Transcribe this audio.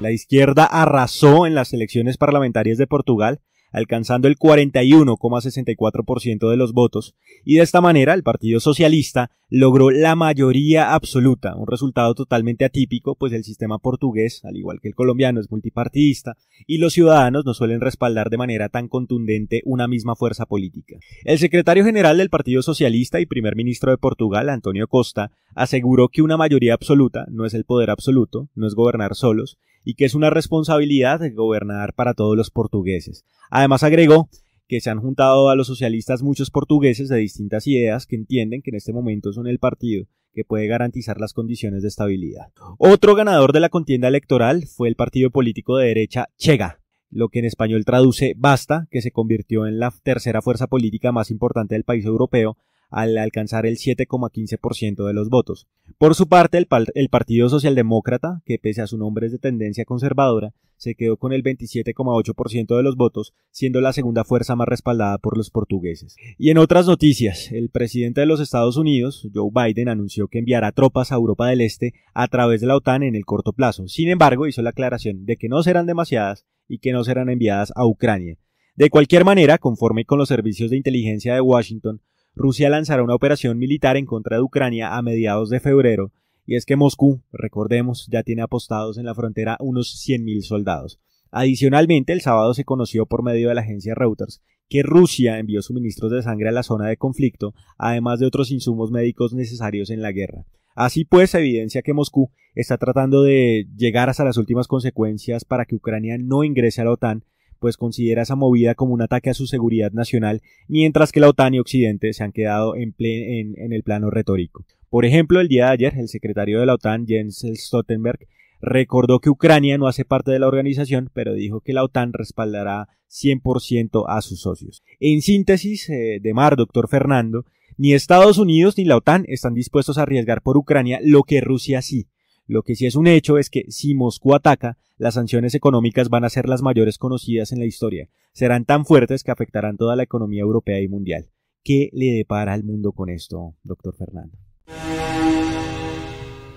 La izquierda arrasó en las elecciones parlamentarias de Portugal, alcanzando el 41,64% de los votos, y de esta manera el Partido Socialista logró la mayoría absoluta, un resultado totalmente atípico, pues el sistema portugués, al igual que el colombiano, es multipartidista, y los ciudadanos no suelen respaldar de manera tan contundente una misma fuerza política. El secretario general del Partido Socialista y primer ministro de Portugal, Antonio Costa, aseguró que una mayoría absoluta no es el poder absoluto, no es gobernar solos, y que es una responsabilidad de gobernar para todos los portugueses. Además agregó que se han juntado a los socialistas muchos portugueses de distintas ideas que entienden que en este momento son el partido que puede garantizar las condiciones de estabilidad. Otro ganador de la contienda electoral fue el partido político de derecha Chega, lo que en español traduce Basta, que se convirtió en la tercera fuerza política más importante del país europeo al alcanzar el 7,15% de los votos. Por su parte, el, Partido Socialdemócrata, que pese a su nombre es de tendencia conservadora, se quedó con el 27,8% de los votos, siendo la segunda fuerza más respaldada por los portugueses. Y en otras noticias, el presidente de los Estados Unidos, Joe Biden, anunció que enviará tropas a Europa del Este a través de la OTAN en el corto plazo. Sin embargo, hizo la aclaración de que no serán demasiadas y que no serán enviadas a Ucrania. De cualquier manera, conforme con los servicios de inteligencia de Washington, Rusia lanzará una operación militar en contra de Ucrania a mediados de febrero, y es que Moscú, recordemos, ya tiene apostados en la frontera unos 100.000 soldados. Adicionalmente, el sábado se conoció por medio de la agencia Reuters que Rusia envió suministros de sangre a la zona de conflicto, además de otros insumos médicos necesarios en la guerra. Así pues, evidencia que Moscú está tratando de llegar hasta las últimas consecuencias para que Ucrania no ingrese a la OTAN, pues considera esa movida como un ataque a su seguridad nacional, mientras que la OTAN y Occidente se han quedado en, el plano retórico. Por ejemplo, el día de ayer, el secretario de la OTAN, Jens Stoltenberg, recordó que Ucrania no hace parte de la organización, pero dijo que la OTAN respaldará 100% a sus socios. En síntesis, eh, de Mar, doctor Fernando, ni Estados Unidos ni la OTAN están dispuestos a arriesgar por Ucrania lo que Rusia sí. Lo que sí es un hecho es que si Moscú ataca, las sanciones económicas van a ser las mayores conocidas en la historia. Serán tan fuertes que afectarán toda la economía europea y mundial. ¿Qué le depara al mundo con esto, doctor Fernando?